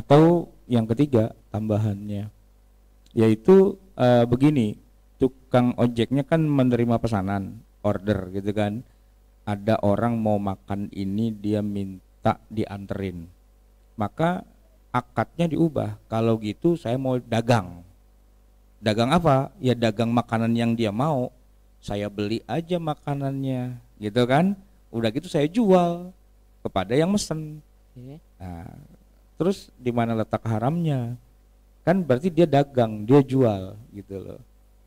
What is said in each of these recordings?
Atau yang ketiga tambahannya yaitu e, begini, tukang ojeknya kan menerima pesanan, order gitu kan. Ada orang mau makan ini dia minta dianterin. Maka akadnya diubah. Kalau gitu saya mau dagang. Dagang apa? Ya dagang makanan yang dia mau. Saya beli aja makanannya, gitu kan? Udah gitu saya jual kepada yang mesen. Iya. Nah, terus di mana letak haramnya kan berarti dia dagang dia jual gitu loh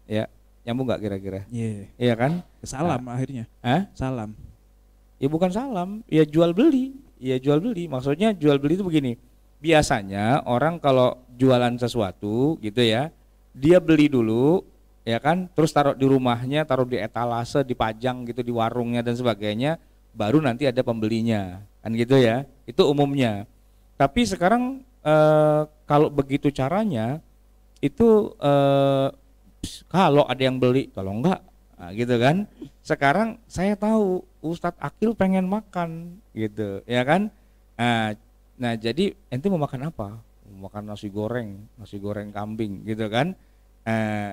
ya nyambung nggak kira-kira iya yeah. Kan? Ya kan salam nah. akhirnya Hah? salam ya bukan salam ya jual beli ya jual beli maksudnya jual beli itu begini biasanya orang kalau jualan sesuatu gitu ya dia beli dulu ya kan terus taruh di rumahnya taruh di etalase dipajang gitu di warungnya dan sebagainya baru nanti ada pembelinya kan gitu ya itu umumnya tapi sekarang eh, kalau begitu caranya itu eh, kalau ada yang beli, kalau enggak nah, gitu kan. Sekarang saya tahu Ustadz Akil pengen makan gitu, ya kan? Nah, nah jadi ente mau makan apa? Mau makan nasi goreng, nasi goreng kambing gitu kan? Eh,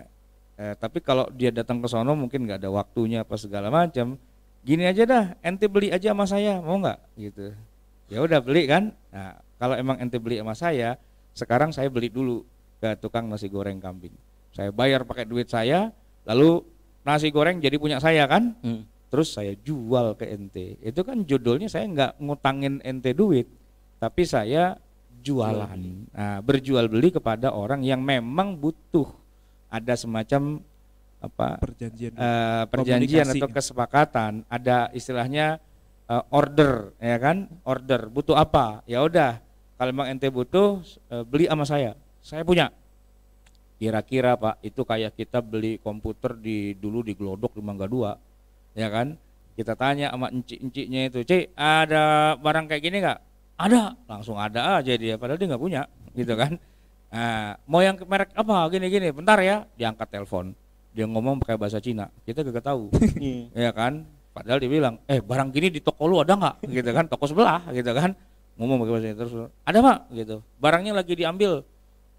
eh, tapi kalau dia datang ke sono mungkin nggak ada waktunya apa segala macam gini aja dah ente beli aja sama saya mau nggak gitu ya udah beli kan nah kalau emang ente beli sama saya, sekarang saya beli dulu ke tukang nasi goreng kambing. Saya bayar pakai duit saya, lalu nasi goreng jadi punya saya kan? Hmm. Terus saya jual ke ente. Itu kan judulnya saya nggak ngutangin ente duit, tapi saya jualan. Nah, berjual beli kepada orang yang memang butuh ada semacam apa perjanjian uh, perjanjian atau kesepakatan ada istilahnya uh, order ya kan order butuh apa ya udah kalau memang ente butuh eh, beli sama saya saya punya kira-kira pak itu kayak kita beli komputer di dulu di Glodok di Mangga Dua ya kan kita tanya sama encik-enciknya itu cek ada barang kayak gini nggak ada langsung ada aja dia padahal dia nggak punya gitu kan nah, mau yang merek apa gini-gini bentar ya diangkat telepon dia ngomong pakai bahasa Cina kita gak tahu iya. ya kan padahal dia bilang eh barang gini di toko lu ada nggak gitu kan toko sebelah gitu kan ngomong pakai bahasa terus ada pak gitu barangnya lagi diambil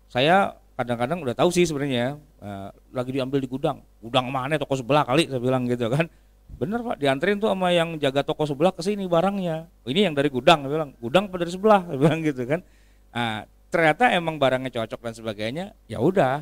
saya kadang-kadang udah tahu sih sebenarnya uh, lagi diambil di gudang gudang mana toko sebelah kali saya bilang gitu kan bener pak diantarin tuh sama yang jaga toko sebelah ke sini barangnya ini yang dari gudang saya bilang gudang apa dari sebelah saya bilang gitu kan uh, ternyata emang barangnya cocok dan sebagainya ya udah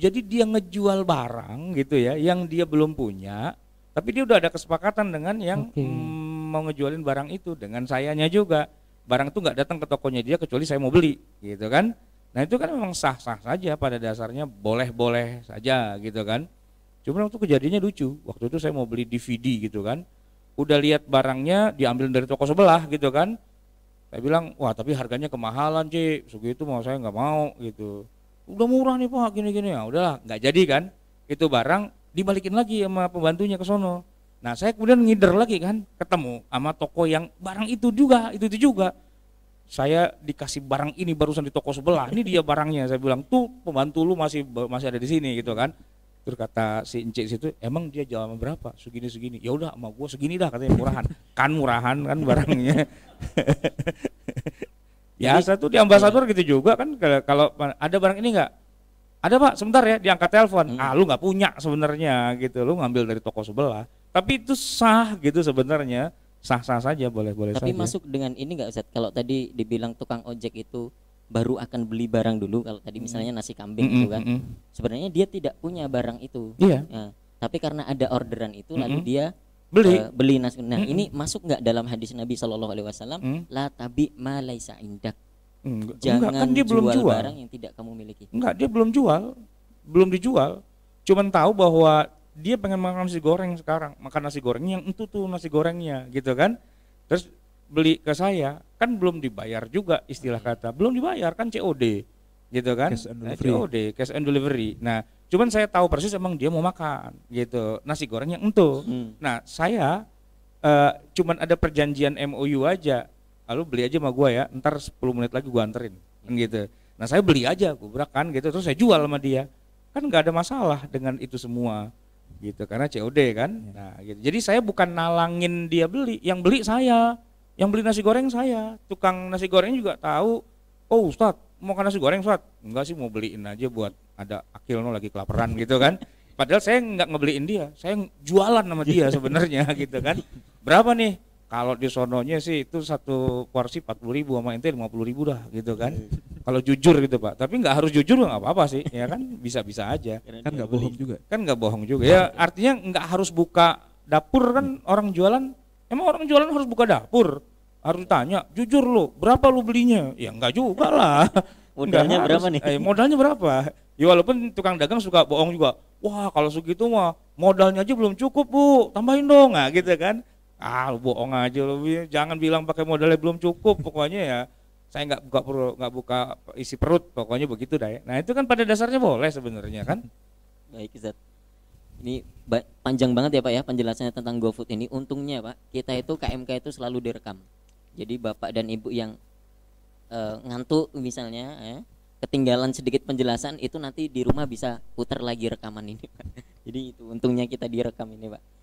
jadi dia ngejual barang gitu ya yang dia belum punya tapi dia udah ada kesepakatan dengan yang okay. mm, mau ngejualin barang itu dengan sayanya juga barang itu nggak datang ke tokonya dia kecuali saya mau beli gitu kan nah itu kan memang sah sah saja pada dasarnya boleh boleh saja gitu kan Cuma waktu kejadiannya lucu waktu itu saya mau beli DVD gitu kan udah lihat barangnya diambil dari toko sebelah gitu kan saya bilang wah tapi harganya kemahalan cik segitu mau saya nggak mau gitu udah murah nih pak gini gini ya udahlah nggak jadi kan itu barang dibalikin lagi sama pembantunya ke sono Nah, saya kemudian ngider lagi kan, ketemu sama toko yang barang itu juga, itu itu juga. Saya dikasih barang ini barusan di toko sebelah. Ini dia barangnya. Saya bilang, "Tuh, pembantu lu masih masih ada di sini." gitu kan. Terus kata si Encik situ, "Emang dia jual berapa?" Segini segini. Ya udah sama gua segini dah katanya murahan. kan murahan kan barangnya. ya, satu di ambasador gitu juga kan kalau ada barang ini enggak ada pak sebentar ya diangkat telepon hmm. ah lu nggak punya sebenarnya gitu lu ngambil dari toko sebelah tapi itu sah gitu sebenarnya, sah-sah saja boleh-boleh Tapi saja. masuk dengan ini nggak Ustaz? Kalau tadi dibilang tukang ojek itu baru akan beli barang dulu kalau tadi misalnya hmm. nasi kambing -hmm. itu hmm, kan. Hmm, -hmm. Sebenarnya dia tidak punya barang itu. Iya. Nah, tapi karena ada orderan itu -hmm. lalu dia beli uh, beli nasi. Nah, -hmm. ini masuk nggak dalam hadis Nabi Shallallahu alaihi wasallam mm -hmm. la tabi malaysa indak. Enggak, Jangan enggak, kan dia jual belum jual barang yang tidak kamu miliki. Enggak, dia belum jual. Belum dijual. Cuman tahu bahwa dia pengen makan nasi goreng sekarang makan nasi goreng yang itu tuh nasi gorengnya gitu kan terus beli ke saya kan belum dibayar juga istilah hmm. kata belum dibayar kan COD gitu kan cash and eh, delivery. COD cash and delivery nah cuman saya tahu persis emang dia mau makan gitu nasi goreng yang itu hmm. nah saya uh, cuman ada perjanjian MOU aja lalu beli aja sama gua ya ntar 10 menit lagi gua anterin kan hmm. gitu nah saya beli aja gua kan gitu terus saya jual sama dia kan nggak ada masalah dengan itu semua gitu karena COD kan iya. nah gitu jadi saya bukan nalangin dia beli yang beli saya yang beli nasi goreng saya tukang nasi goreng juga tahu oh Ustadz mau makan nasi goreng Ustadz enggak sih mau beliin aja buat ada akil no lagi kelaparan gitu kan padahal saya nggak ngebeliin dia saya jualan sama dia sebenarnya gitu kan berapa nih kalau di sononya sih itu satu porsi 40 ribu sama ente 50 ribu dah gitu kan iya, iya kalau jujur gitu pak tapi nggak harus jujur nggak apa-apa sih ya kan bisa-bisa aja kan nggak bohong juga kan nggak bohong juga ya iya. artinya nggak harus buka dapur kan hmm. orang jualan emang orang jualan harus buka dapur harus tanya jujur lo berapa lo belinya ya nggak juga lah modalnya berapa nih eh, modalnya berapa ya walaupun tukang dagang suka bohong juga wah kalau segitu mah modalnya aja belum cukup bu tambahin dong nggak, gitu kan ah lo bohong aja lo jangan bilang pakai modalnya belum cukup pokoknya ya saya nggak buka perut nggak buka isi perut pokoknya begitu dah ya nah itu kan pada dasarnya boleh sebenarnya kan baik Zat ini panjang banget ya Pak ya penjelasannya tentang GoFood ini untungnya Pak kita itu KMK itu selalu direkam jadi Bapak dan Ibu yang e, ngantuk misalnya ya, ketinggalan sedikit penjelasan itu nanti di rumah bisa putar lagi rekaman ini Pak. jadi itu untungnya kita direkam ini Pak